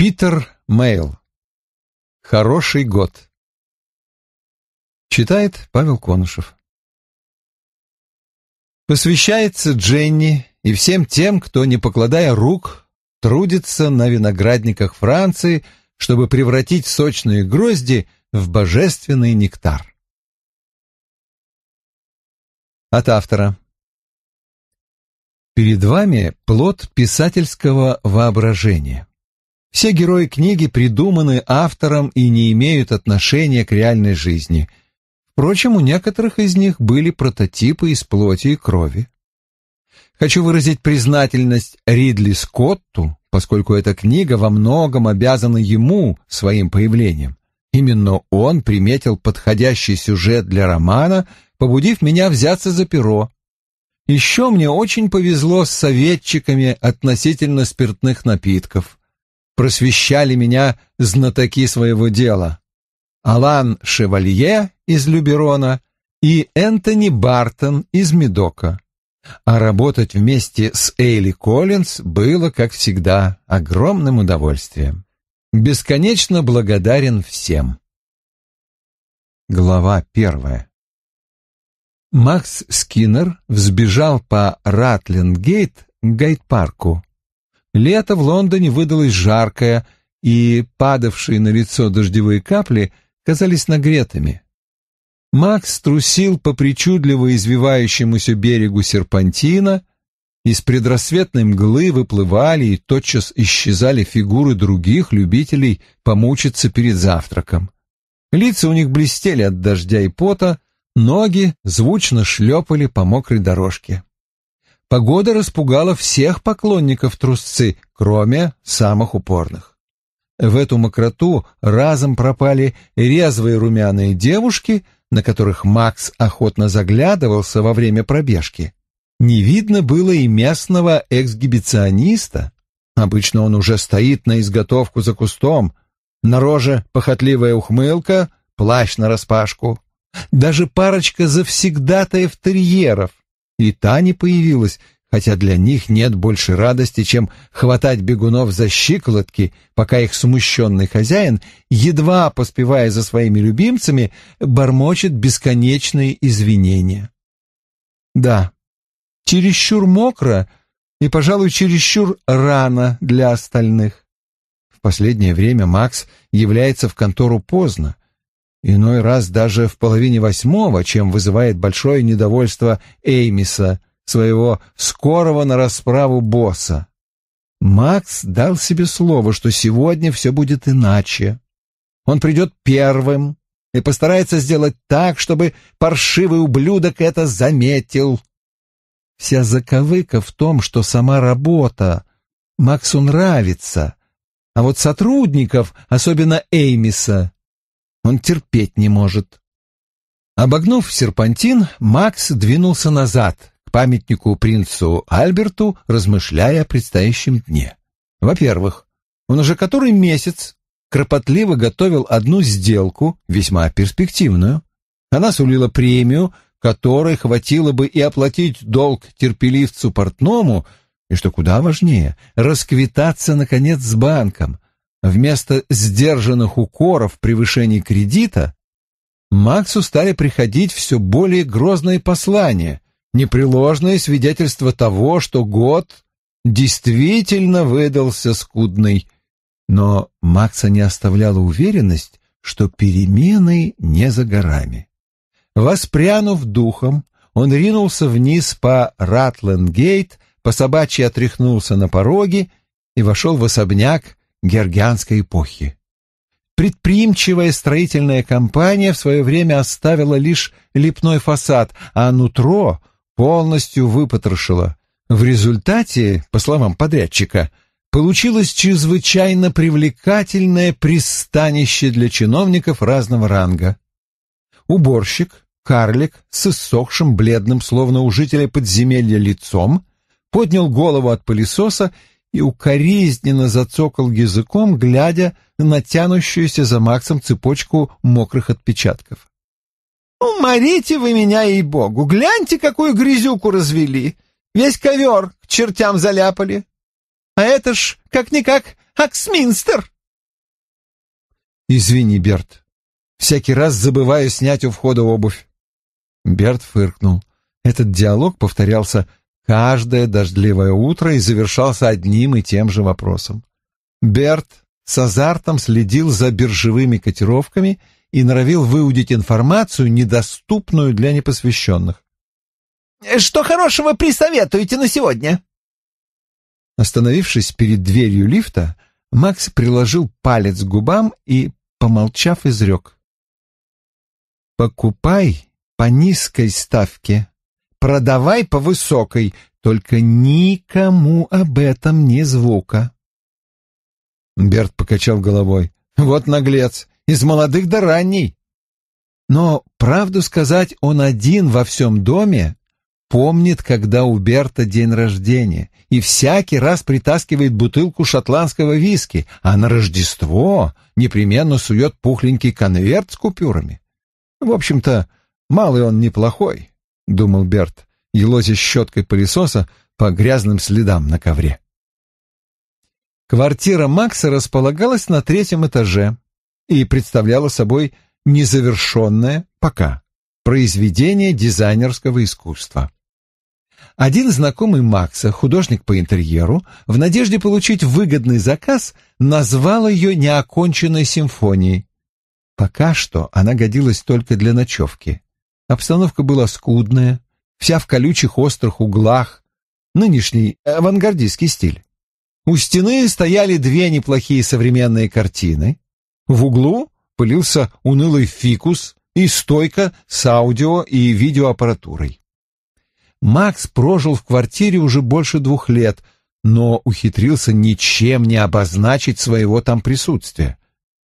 Питер Мейл. Хороший год. Читает Павел Конышев. Посвящается Дженни и всем тем, кто, не покладая рук, трудится на виноградниках Франции, чтобы превратить сочные грозди в божественный нектар. От автора. Перед вами плод писательского воображения. Все герои книги придуманы автором и не имеют отношения к реальной жизни. Впрочем, у некоторых из них были прототипы из плоти и крови. Хочу выразить признательность Ридли Скотту, поскольку эта книга во многом обязана ему своим появлением. Именно он приметил подходящий сюжет для романа, побудив меня взяться за перо. Еще мне очень повезло с советчиками относительно спиртных напитков просвещали меня знатоки своего дела. Алан Шевалье из Люберона и Энтони Бартон из Медока. А работать вместе с Эйли Коллинз было, как всегда, огромным удовольствием. Бесконечно благодарен всем. Глава первая. Макс Скиннер взбежал по Ратлингейт к Гайд-парку, Лето в Лондоне выдалось жаркое, и падавшие на лицо дождевые капли казались нагретыми. Макс трусил по причудливо извивающемуся берегу серпантина, из предрассветной мглы выплывали и тотчас исчезали фигуры других любителей помучиться перед завтраком. Лица у них блестели от дождя и пота, ноги звучно шлепали по мокрой дорожке. Погода распугала всех поклонников трусцы, кроме самых упорных. В эту мокроту разом пропали резвые румяные девушки, на которых Макс охотно заглядывался во время пробежки. Не видно было и местного эксгибициониста. Обычно он уже стоит на изготовку за кустом. На роже похотливая ухмылка, плащ нараспашку. Даже парочка завсегдатаев терьеров и та не появилась, хотя для них нет больше радости, чем хватать бегунов за щиколотки, пока их смущенный хозяин, едва поспевая за своими любимцами, бормочет бесконечные извинения. Да, чересчур мокро и, пожалуй, чересчур рано для остальных. В последнее время Макс является в контору поздно, Иной раз даже в половине восьмого, чем вызывает большое недовольство Эймиса, своего скорого на расправу босса. Макс дал себе слово, что сегодня все будет иначе. Он придет первым и постарается сделать так, чтобы паршивый ублюдок это заметил. Вся заковыка в том, что сама работа Максу нравится, а вот сотрудников, особенно Эймиса, он терпеть не может. Обогнув серпантин, Макс двинулся назад, к памятнику принцу Альберту, размышляя о предстоящем дне. Во-первых, он уже который месяц кропотливо готовил одну сделку, весьма перспективную. Она сулила премию, которой хватило бы и оплатить долг терпеливцу портному, и, что куда важнее, расквитаться, наконец, с банком — Вместо сдержанных укоров в кредита Максу стали приходить все более грозные послания, непреложное свидетельства того, что год действительно выдался скудный. Но Макса не оставляла уверенность, что перемены не за горами. Воспрянув духом, он ринулся вниз по Ратленгейт, по собачьи отряхнулся на пороге и вошел в особняк георгианской эпохи. Предприимчивая строительная компания в свое время оставила лишь лепной фасад, а нутро полностью выпотрошила. В результате, по словам подрядчика, получилось чрезвычайно привлекательное пристанище для чиновников разного ранга. Уборщик, карлик с иссохшим бледным, словно у жителя подземелья, лицом, поднял голову от пылесоса и укоризненно зацокал языком, глядя на натянущуюся за Максом цепочку мокрых отпечатков. «Уморите «Ну, вы меня, ей-богу! Гляньте, какую грязюку развели! Весь ковер к чертям заляпали! А это ж, как-никак, Аксминстер!» «Извини, Берт, всякий раз забываю снять у входа обувь». Берт фыркнул. Этот диалог повторялся Каждое дождливое утро и завершался одним и тем же вопросом. Берт с азартом следил за биржевыми котировками и норовил выудить информацию, недоступную для непосвященных. «Э, «Что хорошего присоветуете на сегодня?» Остановившись перед дверью лифта, Макс приложил палец к губам и, помолчав, изрек. «Покупай по низкой ставке» продавай по высокой, только никому об этом не звука. Берт покачал головой. Вот наглец, из молодых до ранней. Но, правду сказать, он один во всем доме помнит, когда у Берта день рождения, и всякий раз притаскивает бутылку шотландского виски, а на Рождество непременно сует пухленький конверт с купюрами. В общем-то, малый он неплохой думал Берт, елозя щеткой пылесоса по грязным следам на ковре. Квартира Макса располагалась на третьем этаже и представляла собой незавершенное пока произведение дизайнерского искусства. Один знакомый Макса, художник по интерьеру, в надежде получить выгодный заказ, назвал ее неоконченной симфонией. Пока что она годилась только для ночевки. Обстановка была скудная, вся в колючих острых углах, нынешний авангардистский стиль. У стены стояли две неплохие современные картины. В углу пылился унылый фикус и стойка с аудио и видеоаппаратурой. Макс прожил в квартире уже больше двух лет, но ухитрился ничем не обозначить своего там присутствия.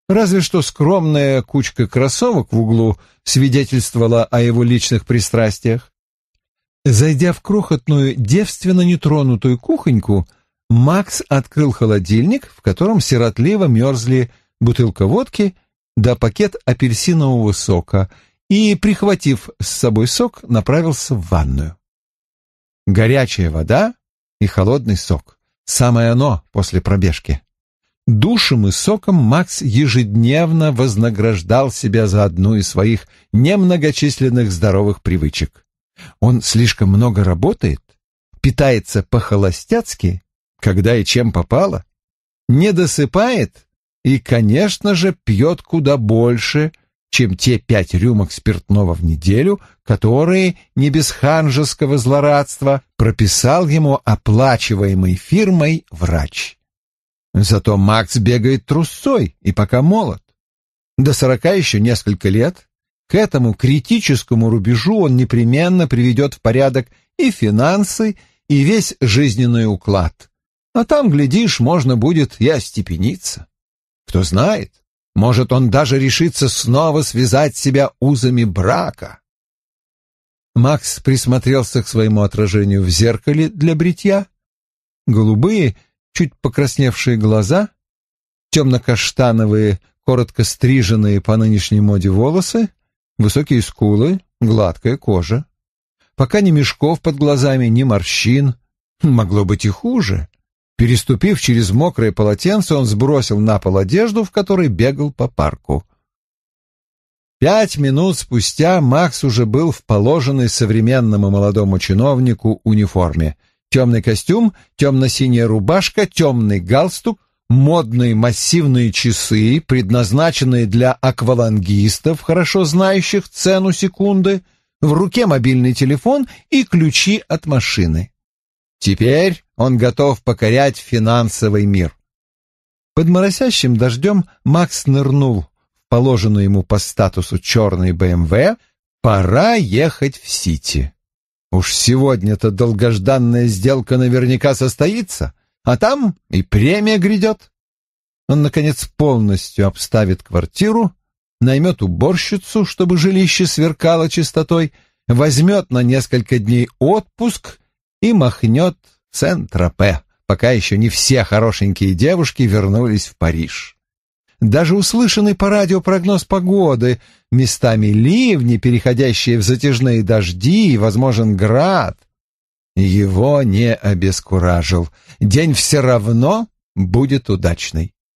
Разве что скромная кучка кроссовок в углу свидетельствовала о его личных пристрастиях. Зайдя в крохотную, девственно нетронутую кухоньку, Макс открыл холодильник, в котором сиротливо мерзли бутылка водки да пакет апельсинового сока, и, прихватив с собой сок, направился в ванную. Горячая вода и холодный сок. Самое оно после пробежки. Душем и соком Макс ежедневно вознаграждал себя за одну из своих немногочисленных здоровых привычек. Он слишком много работает, питается по-холостяцки, когда и чем попало, не досыпает и, конечно же, пьет куда больше, чем те пять рюмок спиртного в неделю, которые, не без ханжеского злорадства, прописал ему оплачиваемый фирмой врач. Зато Макс бегает трусцой и пока молод. До сорока еще несколько лет. К этому критическому рубежу он непременно приведет в порядок и финансы, и весь жизненный уклад. А там, глядишь, можно будет и остепениться. Кто знает, может, он даже решится снова связать себя узами брака. Макс присмотрелся к своему отражению в зеркале для бритья. Голубые чуть покрасневшие глаза, темно-каштановые, коротко стриженные по нынешней моде волосы, высокие скулы, гладкая кожа. Пока ни мешков под глазами, ни морщин. Могло быть и хуже. Переступив через мокрое полотенце, он сбросил на пол одежду, в которой бегал по парку. Пять минут спустя Макс уже был в положенной современному молодому чиновнику униформе. Темный костюм, темно-синяя рубашка, темный галстук, модные массивные часы, предназначенные для аквалангистов, хорошо знающих цену секунды, в руке мобильный телефон и ключи от машины. Теперь он готов покорять финансовый мир. Под моросящим дождем Макс нырнул в положенную ему по статусу черный БМВ. Эм Пора ехать в Сити. Уж сегодня-то долгожданная сделка наверняка состоится, а там и премия грядет. Он, наконец, полностью обставит квартиру, наймет уборщицу, чтобы жилище сверкало чистотой, возьмет на несколько дней отпуск и махнет в тропе пока еще не все хорошенькие девушки вернулись в Париж даже услышанный по радио прогноз погоды, местами ливни, переходящие в затяжные дожди, и возможен град. Его не обескуражил. День все равно будет удачный.